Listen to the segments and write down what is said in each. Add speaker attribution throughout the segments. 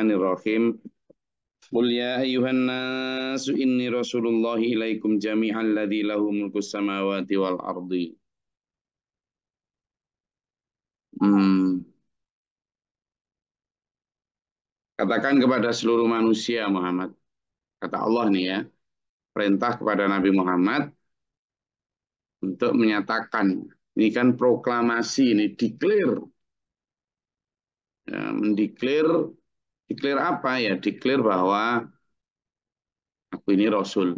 Speaker 1: Bismillahirrahmanirrahim. Qul ya ayyuhan nas inni rasulullahi ilaikum jami'an ladzi lahu mulku samawati wal ardi.
Speaker 2: Hmm.
Speaker 1: Katakan kepada seluruh manusia Muhammad. Kata Allah nih ya. Perintah kepada Nabi Muhammad untuk menyatakan. Ini kan proklamasi, ini declare ya, mendeklir Declare apa ya? Declare bahwa aku ini Rasul.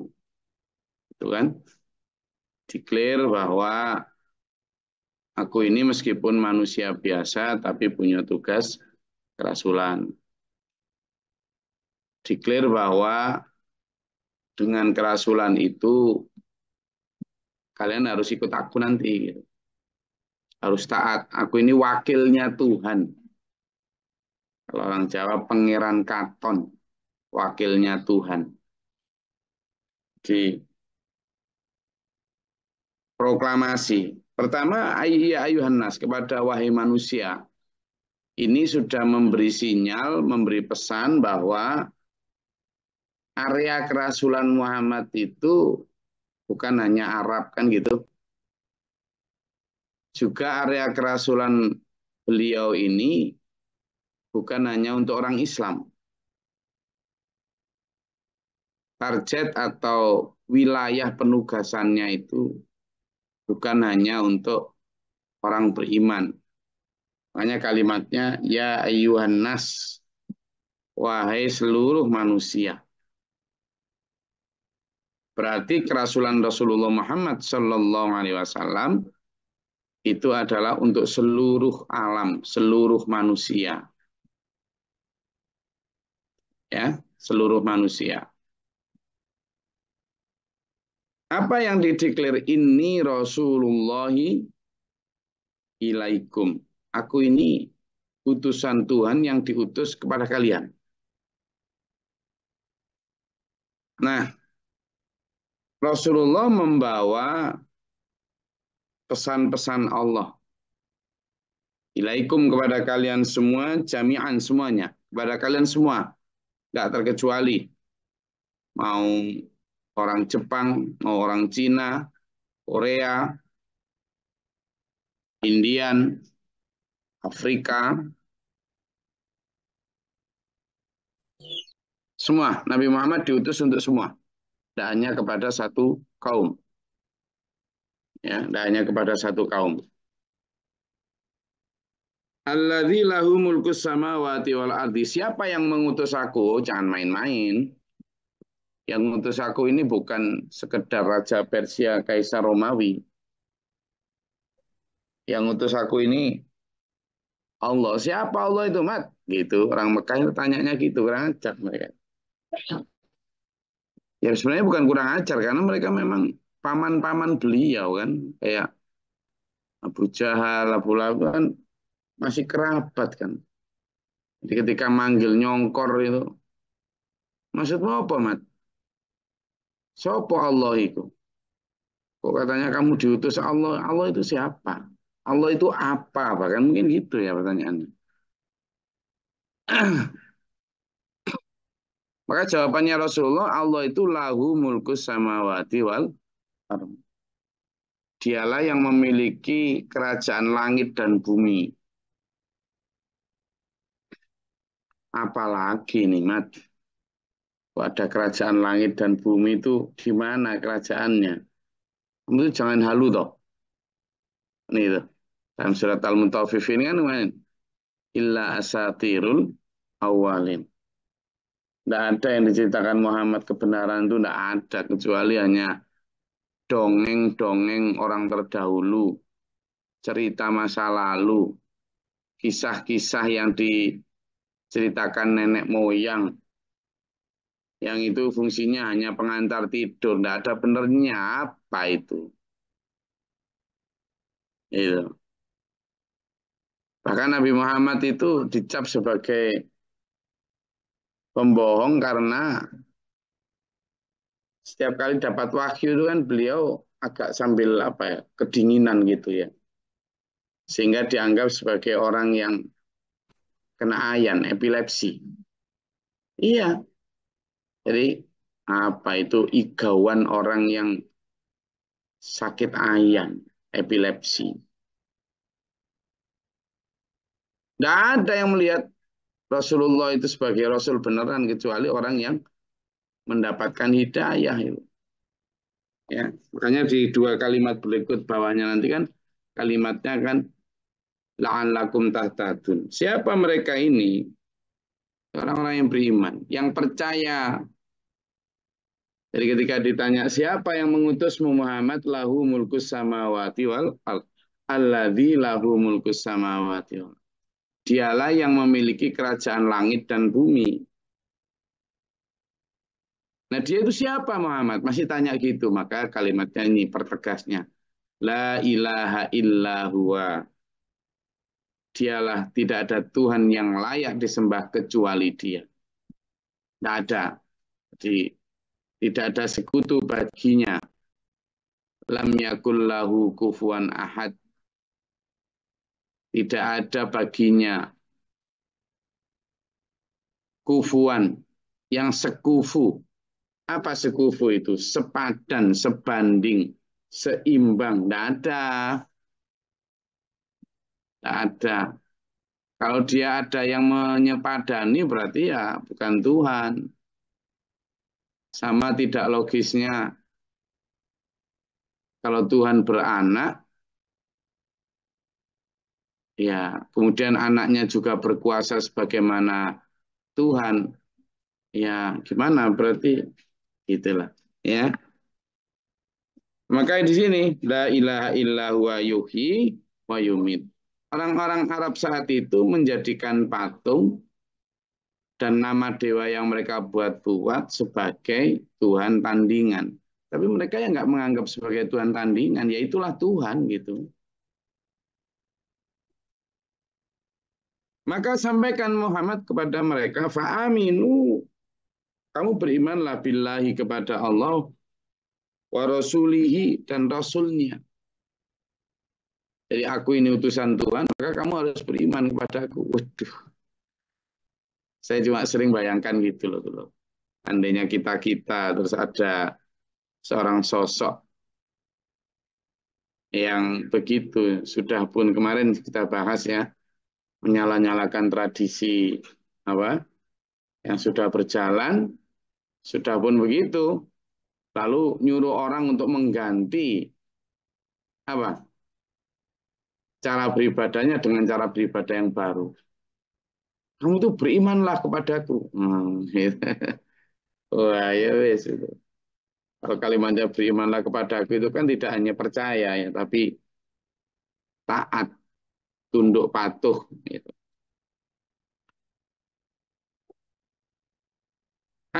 Speaker 1: Itu kan? Declare bahwa aku ini meskipun manusia biasa tapi punya tugas kerasulan. Declare bahwa dengan kerasulan itu kalian harus ikut aku nanti. Gitu. Harus taat. Aku ini wakilnya Tuhan. Kalau orang Jawa pangeran Katon, wakilnya Tuhan. Di proklamasi. Pertama, ya ayuhan kepada wahai manusia. Ini sudah memberi sinyal, memberi pesan bahwa area kerasulan Muhammad itu bukan hanya Arab kan gitu. Juga area kerasulan beliau ini bukan hanya untuk orang Islam. Target atau wilayah penugasannya itu bukan hanya untuk orang beriman. Makanya kalimatnya ya ayuhan nas wahai seluruh manusia. Berarti kerasulan Rasulullah Muhammad SAW Alaihi Wasallam itu adalah untuk seluruh alam, seluruh manusia ya seluruh manusia. Apa yang dideklir ini Rasulullah ilaikum. Aku ini utusan Tuhan yang diutus kepada kalian. Nah, Rasulullah membawa pesan-pesan Allah. Ilaikum kepada kalian semua, jami'an semuanya. Kepada kalian semua nggak terkecuali mau orang Jepang, mau orang Cina, Korea, Indian, Afrika, semua. Nabi Muhammad diutus untuk semua. Tidak hanya kepada satu kaum. Ya, tidak hanya kepada satu kaum. Alladzi lahu mulkus samawati wal ardi. Siapa yang mengutus aku? Jangan main-main. Yang mengutus aku ini bukan sekedar raja Persia, kaisar Romawi. Yang mengutus aku ini Allah. Siapa Allah itu, Mat? Gitu. Orang Mekah itu tanyanya gitu, kurang ajar mereka. Ya sebenarnya bukan kurang ajar karena mereka memang paman-paman beliau kan, kayak Abu Jahal, Abu Lahab kan masih kerabat kan. Jadi ketika manggil nyongkor itu, maksudmu apa, Mat? Sopo Allah itu? Kok katanya kamu diutus Allah? Allah itu siapa? Allah itu apa? Bahkan mungkin gitu ya pertanyaannya. Maka jawabannya Rasulullah, Allah itu lahu mulkus samawati wal Dialah yang memiliki kerajaan langit dan bumi. apalagi nih mat Kok ada kerajaan langit dan bumi itu di mana kerajaannya itu jangan halu toh ini tuh dalam surat al mutaffif ini kan lumayan illa asatirul awalin tidak ada yang diceritakan Muhammad kebenaran itu tidak ada kecuali hanya dongeng-dongeng orang terdahulu cerita masa lalu kisah-kisah yang di ceritakan nenek moyang yang itu fungsinya hanya pengantar tidur, tidak ada benernya apa itu. Itu. Bahkan Nabi Muhammad itu dicap sebagai pembohong karena setiap kali dapat wahyu itu kan beliau agak sambil apa ya, kedinginan gitu ya. Sehingga dianggap sebagai orang yang kena ayan, epilepsi. Iya. Jadi apa itu igawan orang yang sakit ayan, epilepsi. Tidak ada yang melihat Rasulullah itu sebagai Rasul beneran kecuali orang yang mendapatkan hidayah itu. Ya, makanya di dua kalimat berikut bawahnya nanti kan kalimatnya kan la'allakum tahtadun. Siapa mereka ini? Orang-orang yang beriman, yang percaya. Jadi ketika ditanya siapa yang mengutus Muhammad lahu mulkus samawati wal aladhi lahu mulkus samawati wal Dialah yang memiliki kerajaan langit dan bumi. Nah dia itu siapa Muhammad? Masih tanya gitu. Maka kalimatnya ini pertegasnya. La ilaha illa huwa Dialah tidak ada Tuhan yang layak disembah kecuali Dia. Tidak ada. Jadi tidak ada sekutu baginya. Lam yakullahu kufuan ahad. Tidak ada baginya kufuan yang sekufu. Apa sekufu itu? Sepadan, sebanding, seimbang. Tidak ada tidak ada. Kalau dia ada yang menyepadani berarti ya bukan Tuhan. Sama tidak logisnya. Kalau Tuhan beranak, ya kemudian anaknya juga berkuasa sebagaimana Tuhan. Ya gimana berarti itulah ya. Maka di sini la ilaha illa huwa yuhi wa yumit. Orang-orang Arab saat itu menjadikan patung dan nama dewa yang mereka buat-buat sebagai Tuhan tandingan. Tapi mereka yang nggak menganggap sebagai Tuhan tandingan, ya itulah Tuhan gitu. Maka sampaikan Muhammad kepada mereka, fa'aminu, kamu berimanlah billahi kepada Allah, wa rasulihi dan rasulnya jadi aku ini utusan Tuhan, maka kamu harus beriman kepada aku. Waduh. Saya cuma sering bayangkan gitu loh. Gitu loh. Andainya kita-kita terus ada seorang sosok yang begitu sudah pun kemarin kita bahas ya menyala-nyalakan tradisi apa yang sudah berjalan sudah pun begitu lalu nyuruh orang untuk mengganti apa cara beribadahnya dengan cara beribadah yang baru. Kamu tuh berimanlah kepadaku. Hmm, iya. Wah, ya wes itu. Kalau kalimatnya berimanlah kepadaku itu kan tidak hanya percaya ya, tapi taat, tunduk patuh gitu.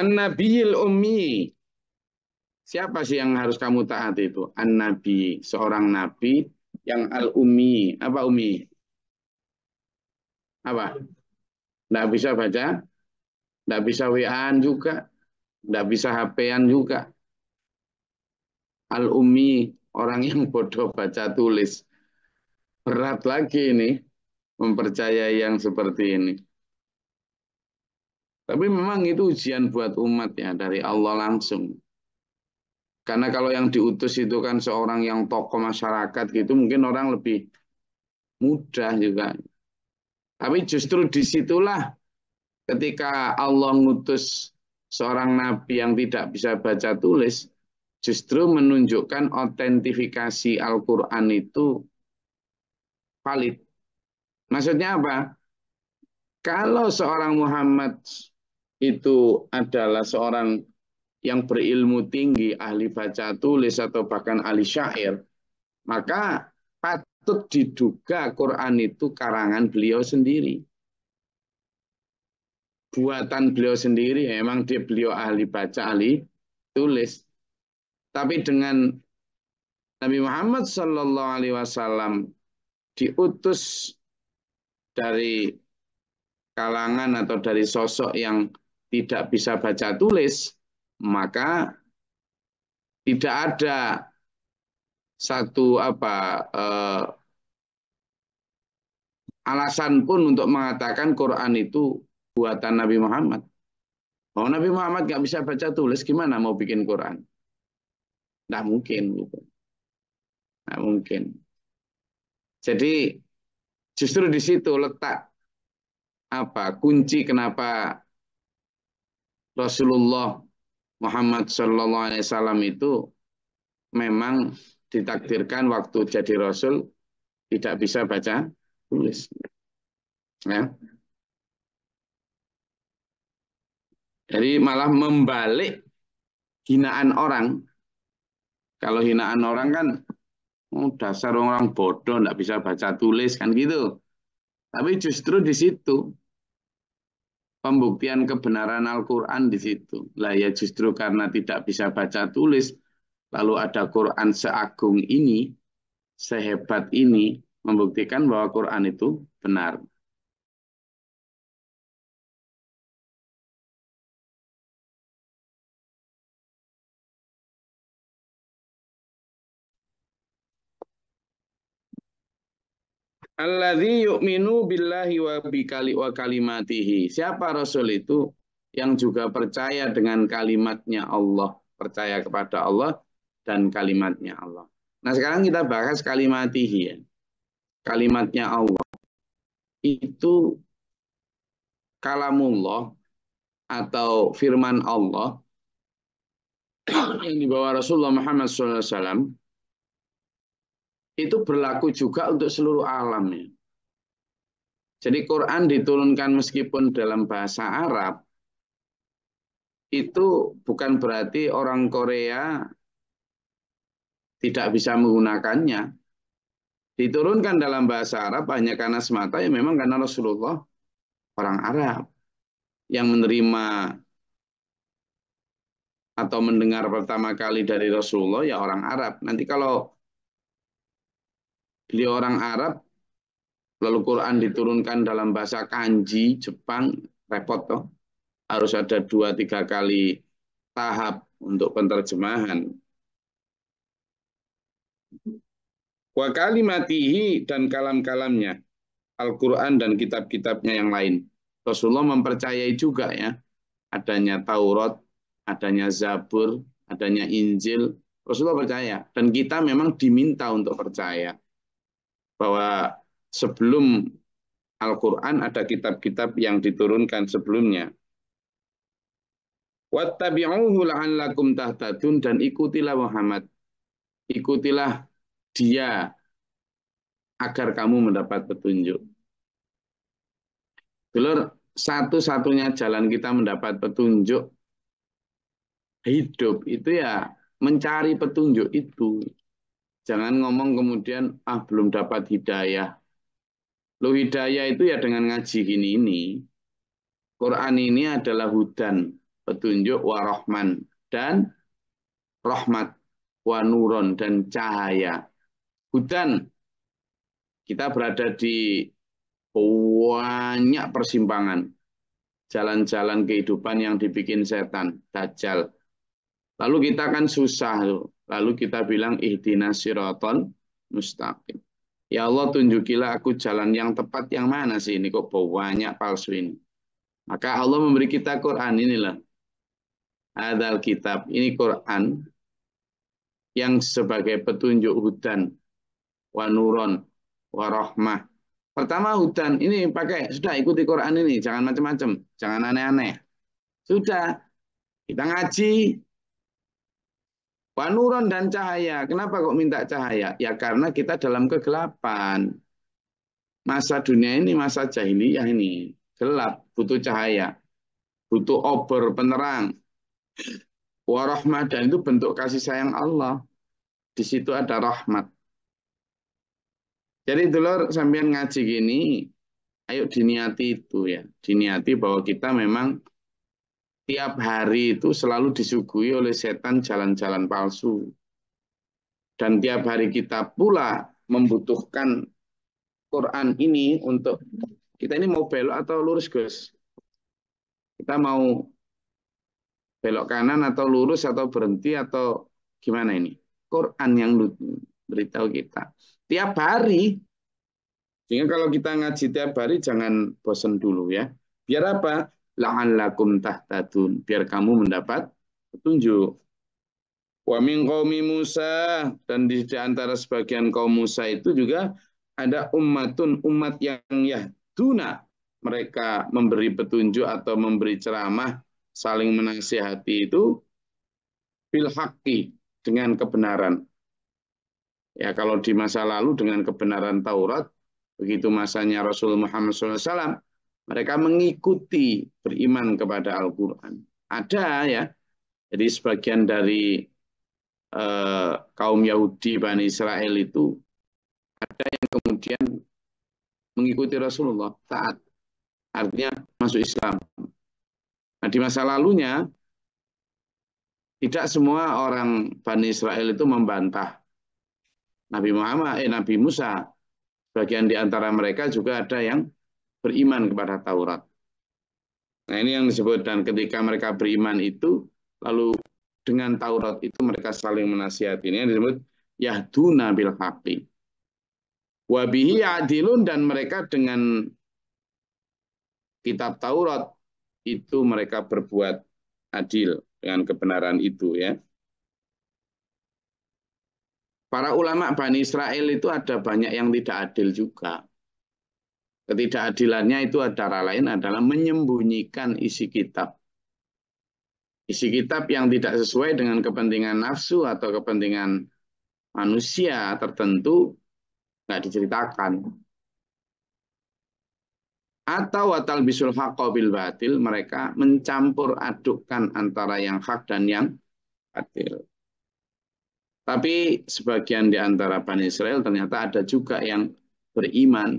Speaker 1: An-Nabiyil Ummi. Siapa sih yang harus kamu taat itu? An-Nabi, seorang nabi yang al umi Apa umi Apa? Tidak bisa baca, tidak bisa wa juga, tidak bisa hp juga. al umi orang yang bodoh baca tulis. Berat lagi ini, mempercayai yang seperti ini. Tapi memang itu ujian buat umat ya, dari Allah langsung. Karena kalau yang diutus itu kan seorang yang tokoh masyarakat gitu, mungkin orang lebih mudah juga. Tapi justru disitulah ketika Allah ngutus seorang nabi yang tidak bisa baca tulis, justru menunjukkan otentifikasi Al-Quran itu valid. Maksudnya apa? Kalau seorang Muhammad itu adalah seorang yang berilmu tinggi, ahli baca tulis atau bahkan ahli syair, maka patut diduga Quran itu karangan beliau sendiri. Buatan beliau sendiri, memang ya, dia beliau ahli baca, ahli tulis. Tapi dengan Nabi Muhammad saw diutus dari kalangan atau dari sosok yang tidak bisa baca tulis, maka tidak ada satu apa eh, alasan pun untuk mengatakan Quran itu buatan Nabi Muhammad. Mau Nabi Muhammad nggak bisa baca tulis gimana mau bikin Quran? Nggak mungkin gitu. Nggak mungkin. Jadi justru di situ letak apa kunci kenapa Rasulullah Muhammad Shallallahu Alaihi Wasallam itu memang ditakdirkan waktu jadi Rasul tidak bisa baca tulis. Ya. Jadi malah membalik hinaan orang. Kalau hinaan orang kan oh, dasar orang bodoh, tidak bisa baca tulis kan gitu. Tapi justru di situ pembuktian kebenaran Al-Quran di situ. Lah ya justru karena tidak bisa baca tulis, lalu ada Quran seagung ini, sehebat ini, membuktikan bahwa
Speaker 3: Quran itu benar.
Speaker 1: Alladzi yu'minu billahi wa bikali wa kalimatihi. Siapa rasul itu yang juga percaya dengan kalimatnya Allah, percaya kepada Allah dan kalimatnya Allah. Nah, sekarang kita bahas kalimatihi ya. Kalimatnya Allah. Itu kalamullah atau firman Allah yang dibawa Rasulullah Muhammad SAW itu berlaku juga untuk seluruh alam ya. Jadi Quran diturunkan meskipun dalam bahasa Arab itu bukan berarti orang Korea tidak bisa menggunakannya. Diturunkan dalam bahasa Arab hanya karena semata ya memang karena Rasulullah orang Arab yang menerima atau mendengar pertama kali dari Rasulullah ya orang Arab. Nanti kalau beliau orang Arab, lalu Quran diturunkan dalam bahasa kanji Jepang, repot toh. Harus ada dua tiga kali tahap untuk penterjemahan. Wa kalimatihi dan kalam-kalamnya, Al-Quran dan kitab-kitabnya yang lain. Rasulullah mempercayai juga ya, adanya Taurat, adanya Zabur, adanya Injil, Rasulullah percaya. Dan kita memang diminta untuk percaya bahwa sebelum Al-Quran ada kitab-kitab yang diturunkan sebelumnya. Wattabi'uhu la'allakum tahtadun dan ikutilah Muhammad. Ikutilah dia agar kamu mendapat petunjuk. Dulur, satu-satunya jalan kita mendapat petunjuk hidup itu ya mencari petunjuk itu. Jangan ngomong kemudian, ah belum dapat hidayah. Lu hidayah itu ya dengan ngaji gini ini. Quran ini adalah hudan, petunjuk warahman dan rahmat wa nuron dan cahaya. Hudan, kita berada di banyak persimpangan. Jalan-jalan kehidupan yang dibikin setan, dajjal. Lalu kita akan susah loh. Lalu kita bilang ihdina siraton mustaqim. Ya Allah tunjukilah aku jalan yang tepat yang mana sih ini kok banyak palsu ini. Maka Allah memberi kita Quran inilah. Adal kitab. Ini Quran yang sebagai petunjuk hutan, Wanuron. Warahmah. Pertama hutan ini pakai. Sudah ikuti Quran ini. Jangan macam-macam. Jangan aneh-aneh. Sudah. Kita ngaji. Wanuron dan cahaya. Kenapa kok minta cahaya? Ya karena kita dalam kegelapan. Masa dunia ini, masa jahiliyah ini. Gelap, butuh cahaya. Butuh obor, penerang. Warahmat dan itu bentuk kasih sayang Allah. Di situ ada rahmat. Jadi dulur sambil ngaji gini, ayo diniati itu ya. Diniati bahwa kita memang tiap hari itu selalu disuguhi oleh setan jalan-jalan palsu. Dan tiap hari kita pula membutuhkan Quran ini untuk kita ini mau belok atau lurus, guys Kita mau belok kanan atau lurus atau berhenti atau gimana ini? Quran yang beritahu kita. Tiap hari sehingga kalau kita ngaji tiap hari jangan bosen dulu ya. Biar apa? la'allakum tahtadun biar kamu mendapat petunjuk wa min qaumi Musa dan di, di antara sebagian kaum Musa itu juga ada ummatun umat yang yahduna mereka memberi petunjuk atau memberi ceramah saling menasihati itu bil haqqi dengan kebenaran ya kalau di masa lalu dengan kebenaran Taurat begitu masanya Rasul Muhammad SAW mereka mengikuti beriman kepada Al-Quran. Ada ya. Jadi sebagian dari eh, kaum Yahudi Bani Israel itu ada yang kemudian mengikuti Rasulullah taat. Artinya masuk Islam. Nah di masa lalunya tidak semua orang Bani Israel itu membantah Nabi Muhammad, eh Nabi Musa. Bagian di antara mereka juga ada yang beriman kepada Taurat. Nah ini yang disebut dan ketika mereka beriman itu lalu dengan Taurat itu mereka saling menasihati. Ini yang disebut yahduna bil haqqi. Wabihi adilun dan mereka dengan kitab Taurat itu mereka berbuat adil dengan kebenaran itu ya. Para ulama Bani Israel itu ada banyak yang tidak adil juga. Ketidakadilannya itu antara lain adalah menyembunyikan isi kitab. Isi kitab yang tidak sesuai dengan kepentingan nafsu atau kepentingan manusia tertentu nggak diceritakan. Atau watal bisul bil batil, mereka mencampur adukkan antara yang hak dan yang batil. Tapi sebagian di antara Bani Israel ternyata ada juga yang beriman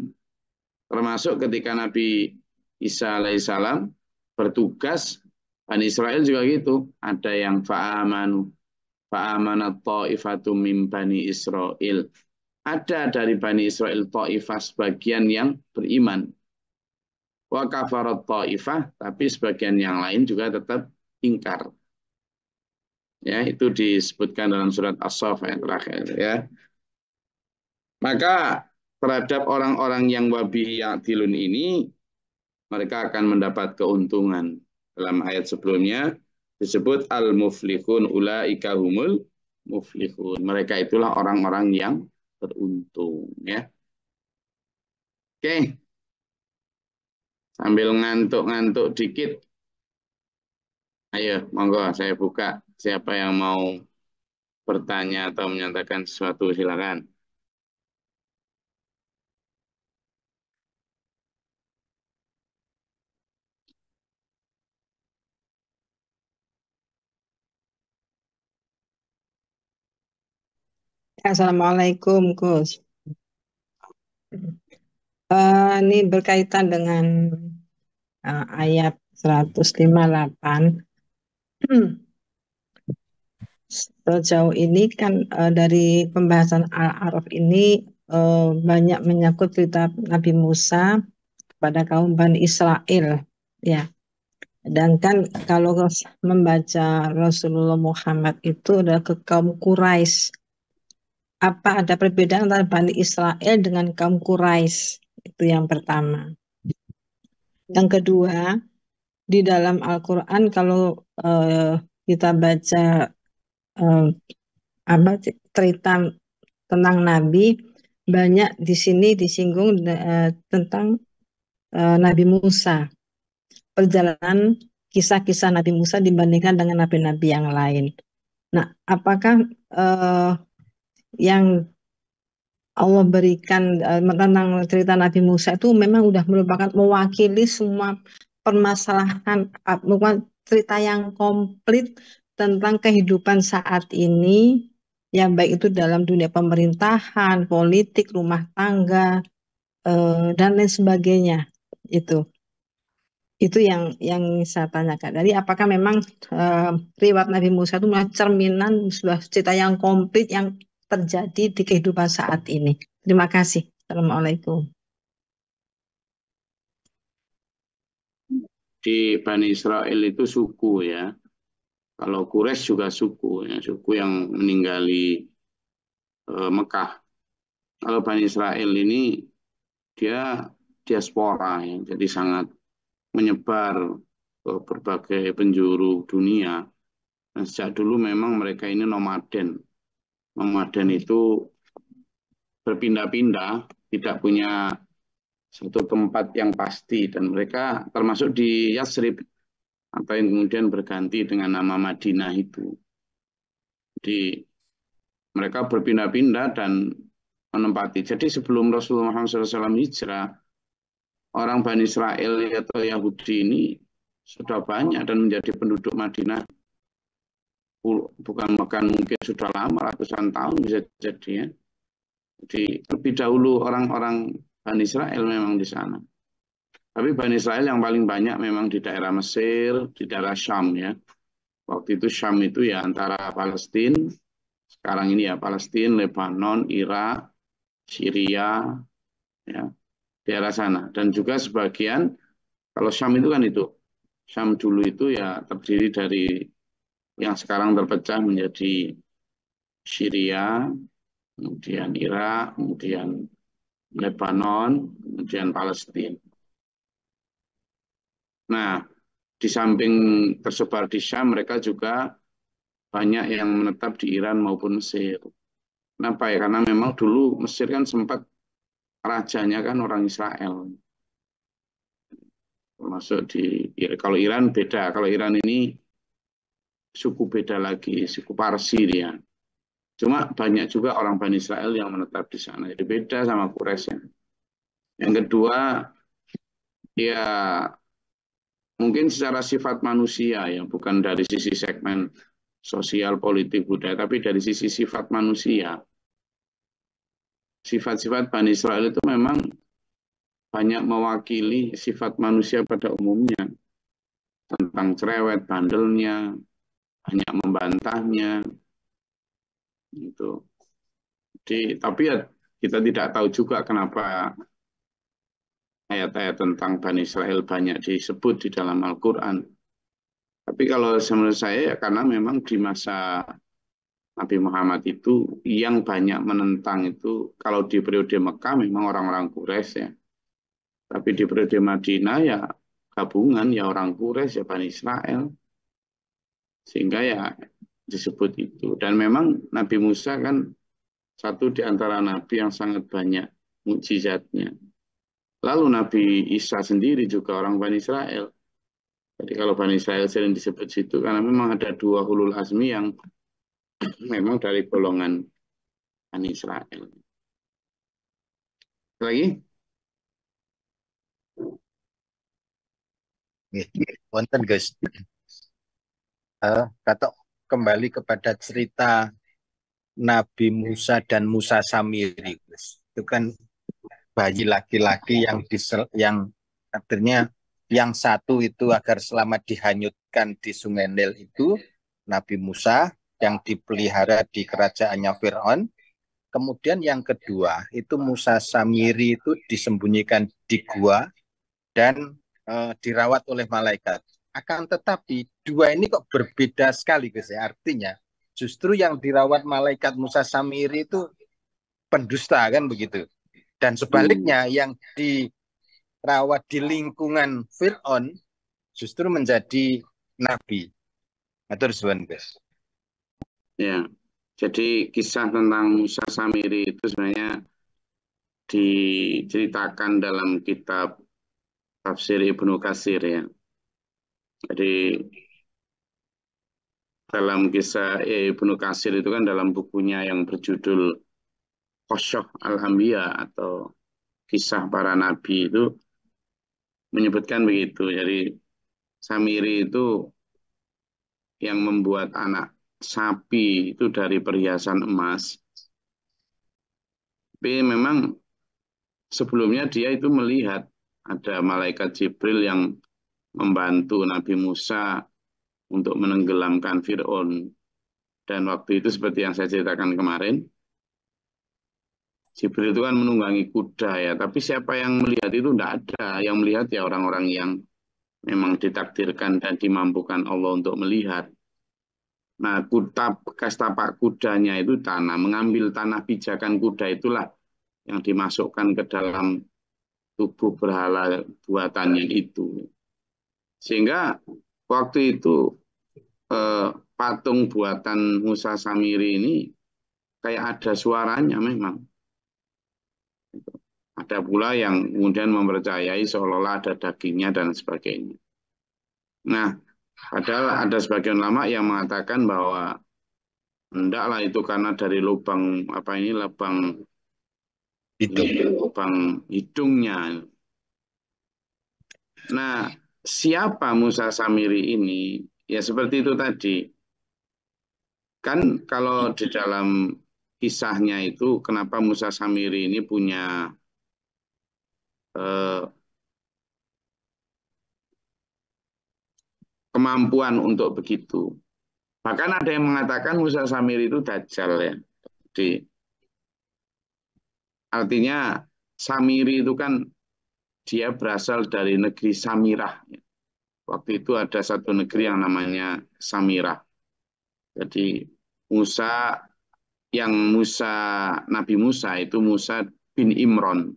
Speaker 1: Termasuk ketika Nabi Isa alaihissalam bertugas Bani Israel juga gitu. Ada yang fa'amanu. Fa'amanat ta'ifatu min Bani Israel. Ada dari Bani Israel ta'ifah sebagian yang beriman. Wa kafarat ta'ifah. Tapi sebagian yang lain juga tetap ingkar. Ya, itu disebutkan dalam surat as saf yang terakhir. Ya. Maka terhadap orang-orang yang wabi dilun ini, mereka akan mendapat keuntungan. Dalam ayat sebelumnya disebut al-muflihun ula humul muflihun. Mereka itulah orang-orang yang beruntung ya. Oke. Sambil ngantuk-ngantuk dikit. Ayo, monggo saya buka. Siapa yang mau bertanya
Speaker 2: atau menyatakan sesuatu silakan.
Speaker 3: Assalamualaikum, Gus. Uh, ini berkaitan dengan uh, ayat 158. Sejauh ini kan uh, dari pembahasan Al-Araf ini banyak menyangkut cerita Nabi Musa kepada kaum Bani Israel, ya. Sedangkan kalau membaca Rasulullah Muhammad itu adalah ke kaum Quraisy apa ada perbedaan antara Bani Israel dengan kaum Quraisy? Itu yang pertama. Yang kedua, di dalam Al-Qur'an kalau uh, kita baca uh, apa cerita tentang nabi banyak di sini disinggung uh, tentang uh, Nabi Musa. Perjalanan kisah-kisah Nabi Musa dibandingkan dengan nabi-nabi yang lain. Nah, apakah uh, yang Allah berikan uh, tentang cerita Nabi Musa itu memang sudah merupakan mewakili semua permasalahan uh, cerita yang komplit tentang kehidupan saat ini ya baik itu dalam dunia pemerintahan, politik, rumah tangga uh, dan lain sebagainya itu itu yang yang saya tanyakan. Jadi apakah memang uh, riwayat Nabi Musa itu cerminan sebuah cerita yang komplit yang terjadi di kehidupan saat ini. Terima kasih. Assalamualaikum.
Speaker 1: Di Bani Israel itu suku ya. Kalau Kures juga suku, ya, suku yang meninggali e, Mekah. Kalau Bani Israel ini dia diaspora ya, jadi sangat menyebar ke berbagai penjuru dunia. Nah, sejak dulu memang mereka ini nomaden, nomaden itu berpindah-pindah, tidak punya satu tempat yang pasti dan mereka termasuk di Yasrib atau yang kemudian berganti dengan nama Madinah itu. Jadi mereka berpindah-pindah dan menempati. Jadi sebelum Rasulullah SAW hijrah, orang Bani Israel atau Yahudi ini sudah banyak dan menjadi penduduk Madinah bukan makan mungkin sudah lama ratusan tahun bisa jadi ya. Jadi lebih dahulu orang-orang Bani Israel memang di sana. Tapi Bani Israel yang paling banyak memang di daerah Mesir, di daerah Syam ya. Waktu itu Syam itu ya antara Palestina, sekarang ini ya Palestina, Lebanon, Irak, Syria, ya daerah sana. Dan juga sebagian kalau Syam itu kan itu Syam dulu itu ya terdiri dari yang sekarang terpecah menjadi Syria, kemudian Irak, kemudian Lebanon, kemudian Palestina. Nah, di samping tersebar di Syam, mereka juga banyak yang menetap di Iran maupun Mesir. Kenapa ya? Karena memang dulu Mesir kan sempat rajanya kan orang Israel. Termasuk di kalau Iran beda. Kalau Iran ini suku beda lagi, suku Parsi dia. Cuma banyak juga orang Bani Israel yang menetap di sana. Jadi beda sama Quraisy. Yang kedua, ya mungkin secara sifat manusia ya, bukan dari sisi segmen sosial, politik, budaya, tapi dari sisi sifat manusia. Sifat-sifat Bani Israel itu memang banyak mewakili sifat manusia pada umumnya. Tentang cerewet, bandelnya, hanya membantahnya itu jadi tapi ya kita tidak tahu juga kenapa ayat-ayat tentang Bani Israel banyak disebut di dalam Al-Quran. Tapi kalau menurut saya ya karena memang di masa Nabi Muhammad itu yang banyak menentang itu kalau di periode Mekah memang orang-orang Quraisy ya. Tapi di periode Madinah ya gabungan ya orang Quraisy ya Bani Israel sehingga ya disebut itu. Dan memang Nabi Musa kan satu di antara nabi yang sangat banyak mukjizatnya. Lalu Nabi Isa sendiri juga orang Bani Israel. Jadi kalau Bani Israel sering disebut situ karena memang ada dua hulul asmi yang memang dari golongan
Speaker 2: Bani Israel. Lagi? Wonten guys
Speaker 4: uh, kembali kepada cerita Nabi Musa dan Musa Samiri itu kan bayi laki-laki yang disel, yang artinya yang satu itu agar selamat dihanyutkan di Sungai Nil itu Nabi Musa yang dipelihara di kerajaannya Fir'aun. Kemudian yang kedua itu Musa Samiri itu disembunyikan di gua dan e, dirawat oleh malaikat. Akan tetapi dua ini kok berbeda sekali guys. ya. Artinya justru yang dirawat malaikat Musa Samiri itu pendusta kan begitu. Dan sebaliknya hmm. yang dirawat di lingkungan Fir'aun justru menjadi nabi. Atur suwun guys.
Speaker 1: Ya. Jadi kisah tentang Musa Samiri itu sebenarnya diceritakan dalam kitab tafsir Ibnu Kasir ya. Jadi dalam kisah Ibnu Kasir itu kan dalam bukunya yang berjudul Kosyok Al-Anbiya atau kisah para nabi itu menyebutkan begitu. Jadi Samiri itu yang membuat anak sapi itu dari perhiasan emas. Tapi memang sebelumnya dia itu melihat ada malaikat Jibril yang membantu Nabi Musa untuk menenggelamkan Fir'aun. Dan waktu itu seperti yang saya ceritakan kemarin, Jibril itu kan menunggangi kuda ya, tapi siapa yang melihat itu tidak ada. Yang melihat ya orang-orang yang memang ditakdirkan dan dimampukan Allah untuk melihat. Nah, kuda bekas tapak kudanya itu tanah, mengambil tanah pijakan kuda itulah yang dimasukkan ke dalam tubuh berhala buatannya itu. Sehingga waktu itu eh, patung buatan Musa Samiri ini kayak ada suaranya memang. Ada pula yang kemudian mempercayai seolah-olah ada dagingnya dan sebagainya. Nah, padahal ada sebagian lama yang mengatakan bahwa hendaklah itu karena dari lubang apa ini lubang hidung lubang hidungnya. Nah, siapa Musa Samiri ini, ya seperti itu tadi. Kan kalau di dalam kisahnya itu, kenapa Musa Samiri ini punya eh, kemampuan untuk begitu. Bahkan ada yang mengatakan Musa Samiri itu dajjal ya. Jadi, artinya Samiri itu kan dia berasal dari negeri Samirah. Waktu itu ada satu negeri yang namanya Samirah. Jadi Musa yang Musa Nabi Musa itu Musa bin Imron.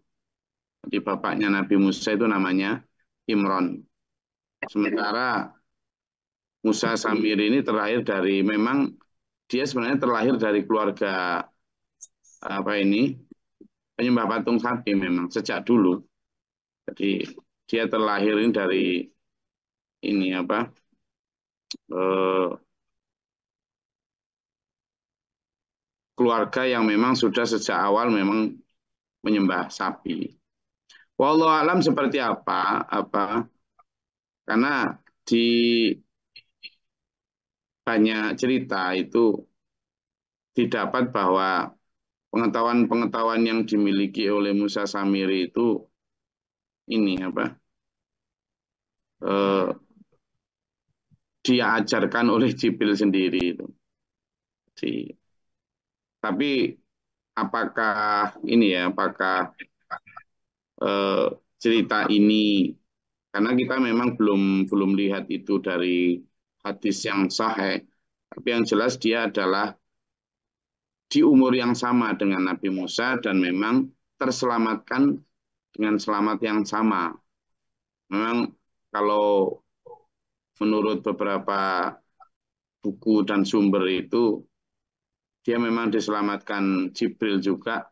Speaker 1: Jadi bapaknya Nabi Musa itu namanya Imron. Sementara Musa Samir ini terlahir dari memang dia sebenarnya terlahir dari keluarga apa ini penyembah patung sapi memang sejak dulu jadi dia terlahir ini dari ini apa? Eh, keluarga yang memang sudah sejak awal memang menyembah sapi. Walau alam seperti apa? Apa? Karena di banyak cerita itu didapat bahwa pengetahuan-pengetahuan yang dimiliki oleh Musa Samiri itu ini apa eh, ajarkan oleh Jibril sendiri itu. Si. tapi apakah ini ya apakah eh, cerita ini karena kita memang belum belum lihat itu dari hadis yang sahih tapi yang jelas dia adalah di umur yang sama dengan Nabi Musa dan memang terselamatkan dengan selamat yang sama. Memang kalau menurut beberapa buku dan sumber itu dia memang diselamatkan Jibril juga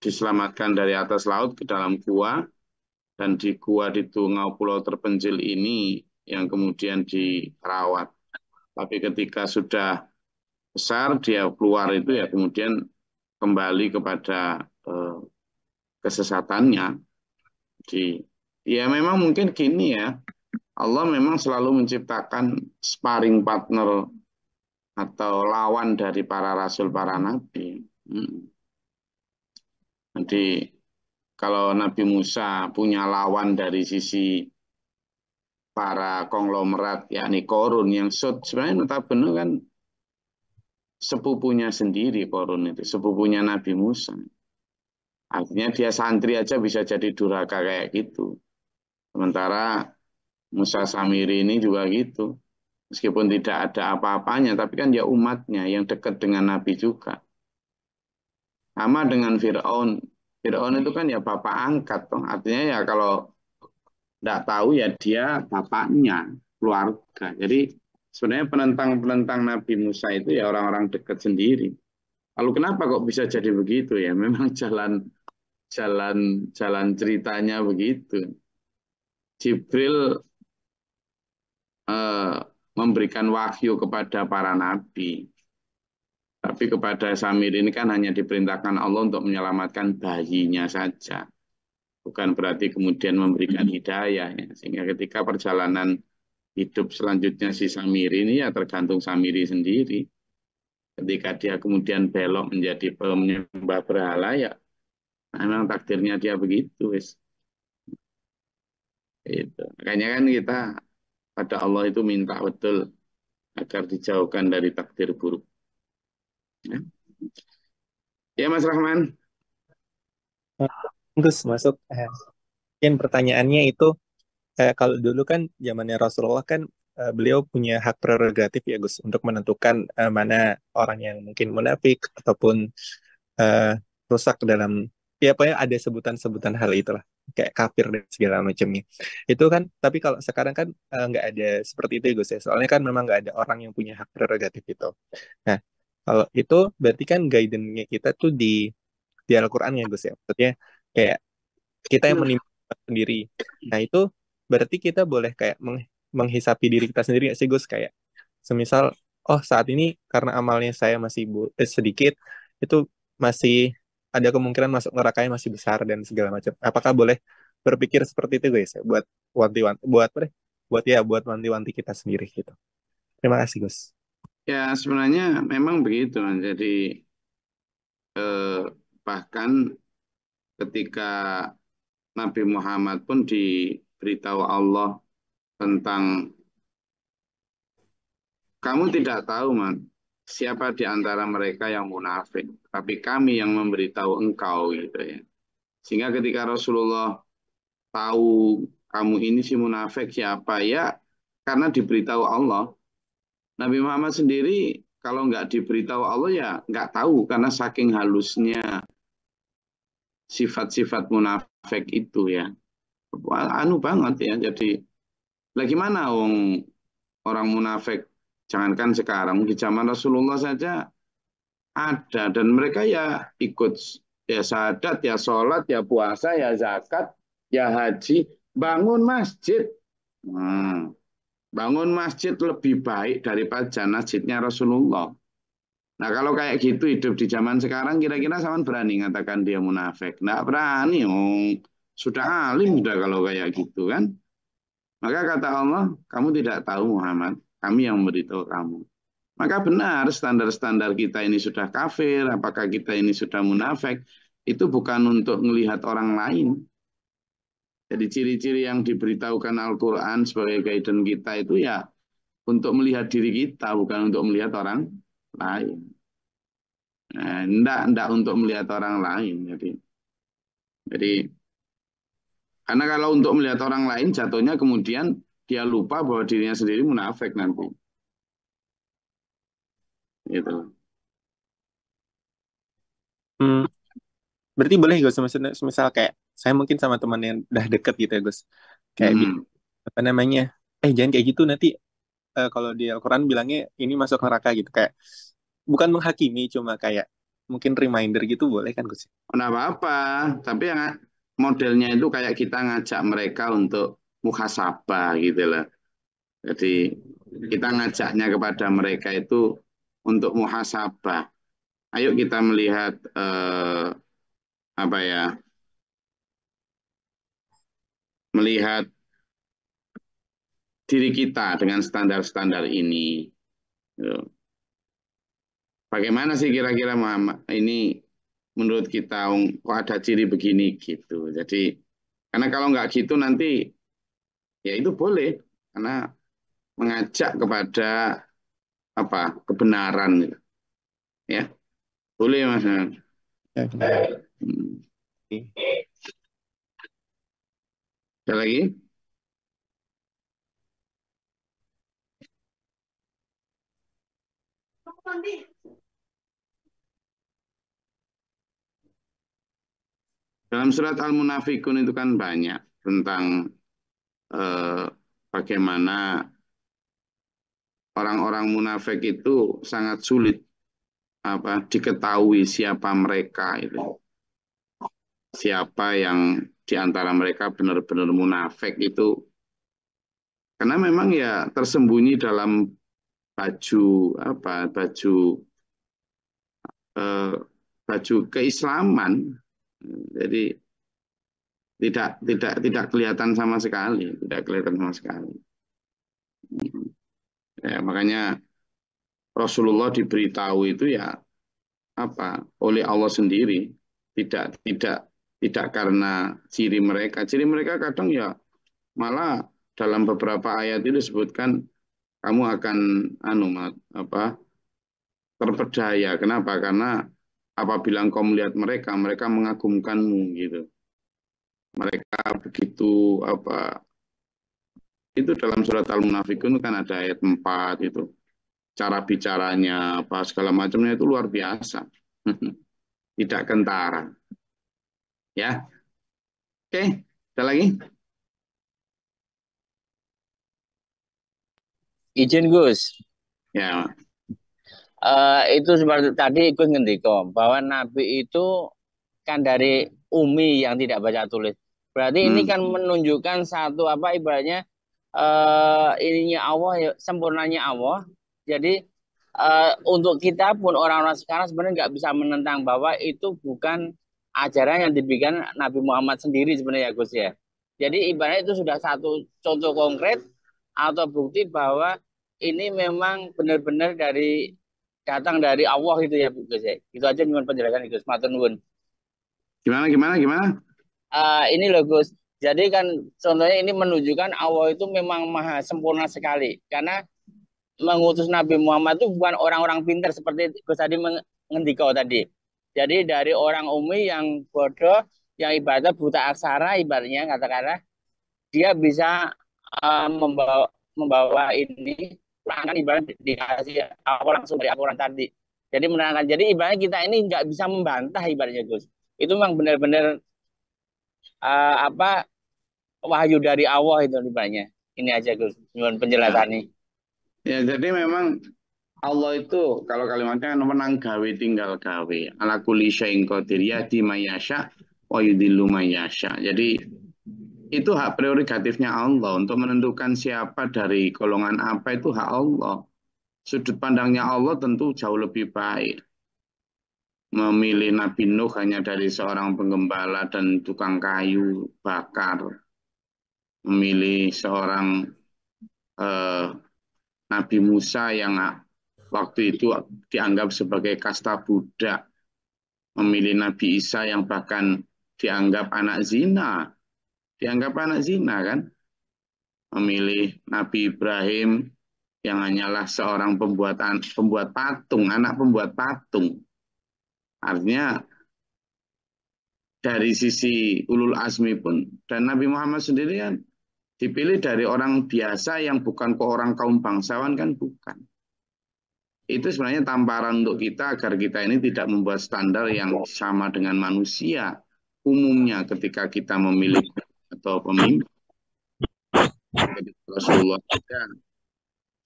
Speaker 1: diselamatkan dari atas laut ke dalam gua dan di gua di Tungau Pulau Terpencil ini yang kemudian dirawat. Tapi ketika sudah besar dia keluar itu ya kemudian kembali kepada eh, kesesatannya. jadi ya memang mungkin gini ya, Allah memang selalu menciptakan sparring partner atau lawan dari para rasul, para nabi. Jadi hmm. Nanti kalau Nabi Musa punya lawan dari sisi para konglomerat yakni korun yang sud sebenarnya benar kan sepupunya sendiri korun itu sepupunya Nabi Musa Artinya dia santri aja bisa jadi duraka kayak gitu. Sementara Musa Samiri ini juga gitu. Meskipun tidak ada apa-apanya, tapi kan dia umatnya yang dekat dengan Nabi juga. Sama dengan Fir'aun. Fir'aun itu kan ya bapak angkat. Toh. Artinya ya kalau tidak tahu ya dia bapaknya, keluarga. Jadi sebenarnya penentang-penentang Nabi Musa itu ya orang-orang dekat sendiri. Lalu kenapa kok bisa jadi begitu ya? Memang jalan jalan jalan ceritanya begitu. Jibril eh, memberikan wahyu kepada para nabi. Tapi kepada Samir ini kan hanya diperintahkan Allah untuk menyelamatkan bayinya saja. Bukan berarti kemudian memberikan hmm. hidayah. Ya. Sehingga ketika perjalanan hidup selanjutnya si Samir ini ya tergantung Samiri sendiri. Ketika dia kemudian belok menjadi penyembah berhala ya memang takdirnya dia begitu wis itu makanya kan kita pada Allah itu minta betul agar dijauhkan dari takdir buruk ya, ya Mas Rahman eh,
Speaker 4: Gus masuk eh, mungkin pertanyaannya itu eh, kalau dulu kan zamannya Rasulullah kan eh, beliau punya hak prerogatif ya Gus untuk menentukan eh, mana orang yang mungkin munafik ataupun eh, rusak dalam ya pokoknya ada sebutan-sebutan hal itulah kayak kafir dan segala macamnya itu kan tapi kalau sekarang kan eh, nggak uh, ada seperti itu Gus ya soalnya kan memang nggak ada orang yang punya hak prerogatif itu nah kalau itu berarti kan guidance-nya kita tuh di di Al-Qur'an ya Gus ya maksudnya kayak kita yang iya. menimbang sendiri nah itu berarti kita boleh kayak meng menghisapi diri kita sendiri ya sih Gus kayak semisal oh saat ini karena amalnya saya masih eh, sedikit itu masih ada kemungkinan masuk neraka yang masih besar dan segala macam. Apakah boleh berpikir seperti itu guys ya? buat wanti-wanti buat apa deh? Buat ya buat wanti-wanti kita sendiri gitu. Terima kasih Gus.
Speaker 1: Ya sebenarnya memang begitu. Jadi eh, bahkan ketika Nabi Muhammad pun diberitahu Allah tentang kamu tidak tahu man siapa di antara mereka yang munafik, tapi kami yang memberitahu engkau gitu ya. Sehingga ketika Rasulullah tahu kamu ini si munafik siapa ya, karena diberitahu Allah. Nabi Muhammad sendiri kalau nggak diberitahu Allah ya nggak tahu karena saking halusnya sifat-sifat munafik itu ya. Anu banget ya, jadi bagaimana orang munafik Jangankan sekarang, di zaman Rasulullah saja ada dan mereka ya ikut ya sadat, ya sholat, ya puasa, ya zakat, ya haji, bangun masjid. hmm. bangun masjid lebih baik daripada masjidnya Rasulullah. Nah kalau kayak gitu hidup di zaman sekarang kira-kira sama berani mengatakan dia munafik. Nggak berani, oh. sudah alim sudah kalau kayak gitu kan. Maka kata Allah, kamu tidak tahu Muhammad. Kami yang memberitahu kamu. Maka benar standar-standar kita ini sudah kafir, apakah kita ini sudah munafik, itu bukan untuk melihat orang lain. Jadi ciri-ciri yang diberitahukan Al-Quran sebagai guidance kita itu ya untuk melihat diri kita, bukan untuk melihat orang lain. Nah, enggak, enggak untuk melihat orang lain. Jadi, jadi karena kalau untuk melihat orang lain jatuhnya kemudian dia lupa bahwa dirinya sendiri munafik nanti. Gitu.
Speaker 4: Hmm. Berarti boleh Gus, maksudnya misal kayak saya mungkin sama teman yang udah deket gitu ya Gus. Kayak hmm. Gitu. apa namanya? Eh jangan kayak gitu nanti uh, kalau di Al-Qur'an bilangnya ini masuk neraka gitu kayak bukan menghakimi cuma kayak
Speaker 1: mungkin reminder gitu boleh kan Gus? Kenapa apa, tapi yang modelnya itu kayak kita ngajak mereka untuk muhasabah gitu loh. Jadi kita ngajaknya kepada mereka itu untuk muhasabah. Ayo kita melihat eh, apa ya? Melihat diri kita dengan standar-standar ini. Bagaimana sih kira-kira ini menurut kita kok ada ciri begini gitu. Jadi karena kalau nggak gitu nanti ya itu boleh karena mengajak kepada apa kebenaran gitu. ya boleh mas ya, ya. Hmm. ada lagi Dalam surat Al-Munafikun itu kan banyak tentang eh, bagaimana orang-orang munafik itu sangat sulit apa diketahui siapa mereka itu siapa yang diantara mereka benar-benar munafik itu karena memang ya tersembunyi dalam baju apa baju eh, baju keislaman jadi tidak tidak tidak kelihatan sama sekali, tidak kelihatan sama sekali. Ya, makanya Rasulullah diberitahu itu ya apa oleh Allah sendiri, tidak tidak tidak karena ciri mereka. Ciri mereka kadang ya malah dalam beberapa ayat itu disebutkan kamu akan anu apa terpedaya. Kenapa? Karena apabila engkau melihat mereka, mereka mengagumkanmu gitu mereka begitu apa itu dalam surat Al-Munafikun kan ada ayat 4 itu. Cara bicaranya apa segala macamnya itu luar biasa. Tidak kentara. Ya. Oke,
Speaker 2: kita lagi? Izin Gus. Ya. Uh, itu seperti tadi ikut ngendikom bahwa Nabi itu kan dari umi yang tidak baca tulis Berarti hmm. ini kan menunjukkan satu apa ibaratnya uh, ininya Allah ya, sempurnanya Allah. Jadi uh, untuk kita pun orang-orang sekarang sebenarnya nggak bisa menentang bahwa itu bukan ajaran yang diberikan Nabi Muhammad sendiri sebenarnya Gus ya. Jadi ibaratnya itu sudah satu contoh konkret atau bukti bahwa ini memang benar-benar dari datang dari Allah itu ya Bu Gus ya. Itu aja cuma penjelasan Gus Matur
Speaker 1: Gimana gimana gimana?
Speaker 2: uh, ini loh Gus. Jadi kan contohnya ini menunjukkan Allah itu memang maha sempurna sekali karena mengutus Nabi Muhammad itu bukan orang-orang pintar seperti Gus tadi mengendikau tadi. Jadi dari orang umi yang bodoh, yang ibaratnya buta aksara, ibaratnya katakanlah dia bisa uh, membawa membawa ini Quran ibarat dikasih apa langsung dari tadi. Jadi menerangkan. Jadi ibaratnya kita ini nggak bisa membantah ibaratnya Gus. Itu memang benar-benar uh, apa wahyu dari Allah itu libanya. Ini aja Gus, penjelasannya. Ya, jadi memang Allah itu kalau kalimatnya kan menang gawe tinggal gawe.
Speaker 1: Ala kulli syai'in qadir ya di yasha wa yudillu may Jadi itu hak prerogatifnya Allah untuk menentukan siapa dari golongan apa itu hak Allah. Sudut pandangnya Allah tentu jauh lebih baik memilih Nabi Nuh hanya dari seorang penggembala dan tukang kayu bakar. Memilih seorang uh, Nabi Musa yang waktu itu dianggap sebagai kasta budak. Memilih Nabi Isa yang bahkan dianggap anak zina. Dianggap anak zina kan? Memilih Nabi Ibrahim yang hanyalah seorang pembuatan pembuat patung, anak pembuat patung Artinya dari sisi ulul azmi pun dan Nabi Muhammad sendiri kan dipilih dari orang biasa yang bukan ke orang kaum bangsawan kan bukan. Itu sebenarnya tamparan untuk kita agar kita ini tidak membuat standar yang sama dengan manusia umumnya ketika kita memilih atau pemimpin. Jadi Rasulullah ada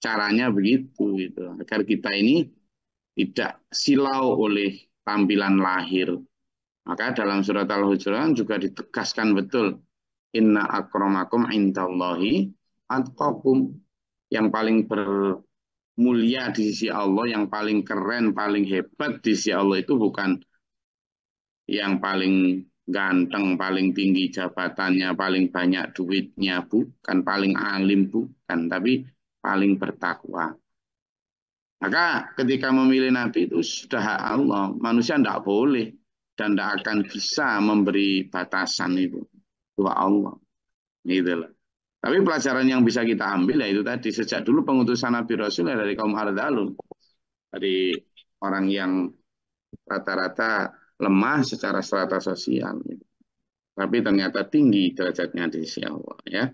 Speaker 1: caranya begitu gitu agar kita ini tidak silau oleh tampilan lahir. Maka dalam surat Al-Hujurat juga ditegaskan betul inna akramakum indallahi atqakum yang paling bermulia di sisi Allah, yang paling keren, paling hebat di sisi Allah itu bukan yang paling ganteng, paling tinggi jabatannya, paling banyak duitnya, bukan paling alim, bukan, tapi paling bertakwa. Maka ketika memilih Nabi itu sudah hak Allah. Manusia tidak boleh dan tidak akan bisa memberi batasan itu. Itu Allah. Gitu lah. Tapi pelajaran yang bisa kita ambil ya itu tadi. Sejak dulu pengutusan Nabi Rasul ya dari kaum Ardalun. Dari orang yang rata-rata lemah secara strata sosial. Gitu. Tapi ternyata tinggi derajatnya di sisi Allah. Ya.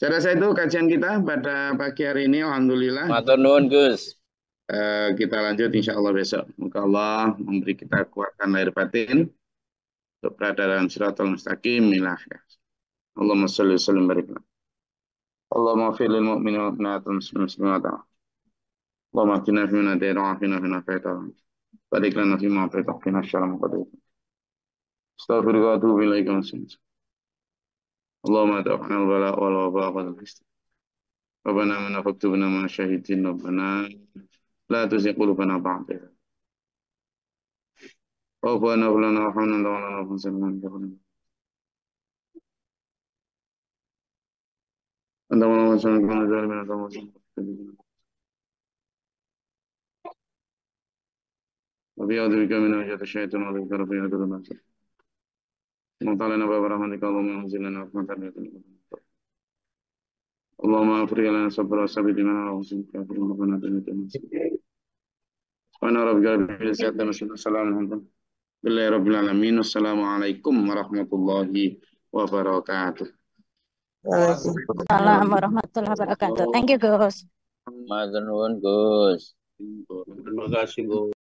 Speaker 1: Saya rasa itu kajian kita pada pagi hari ini. Alhamdulillah. Matur Gus. Eh, kita lanjut insya Allah besok. Moga Allah memberi kita kekuatan lahir batin untuk berada dalam siratul mustaqim milah ya. Allahumma salli wa sallim barik Allahumma fi lil mu'minin wa minat muslimin muslimat. Allahumma atina fi min adair wa afina fi nafaita. Barik lana fi ma fi taqina syarra qadid. Astaghfiruka wa atubu wa اللهم wa البلاء wa والفسق wa من wa مع wa ربنا لا تزغ قلوبنا بعد إذ ربنا هب لنا هناك وأنت مولانا فانصرنا على القوم أنت مولانا فانصرنا هناك الظالمين اللهم صل
Speaker 3: وبيعوذ بك من وجهة
Speaker 1: الشيطان هناك ربي يهدنا وطالنا باب رحمتك اللهم انزل لنا
Speaker 2: رحمة من لدنك
Speaker 1: warahmatullahi wabarakatuh.
Speaker 3: Assalamualaikum warahmatullahi wabarakatuh. Thank you, Gus.
Speaker 2: Gus. Terima kasih, Gus.